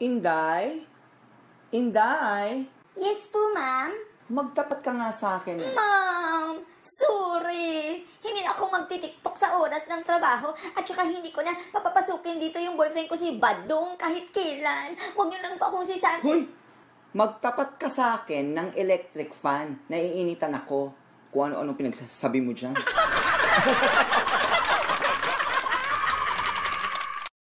Inday? Inday? Yes po, ma'am. Magtapat ka nga sa akin. Ma'am, sorry. Hindi na ako magtitiktok sa oras ng trabaho at saka hindi ko na papapasukin dito yung boyfriend ko si Badong kahit kailan. Huwag niyo lang pa si sisabi. Hoy! Magtapat ka sa akin ng electric fan. Naiinitan ako kung ano-ano pinagsasabi mo dyan.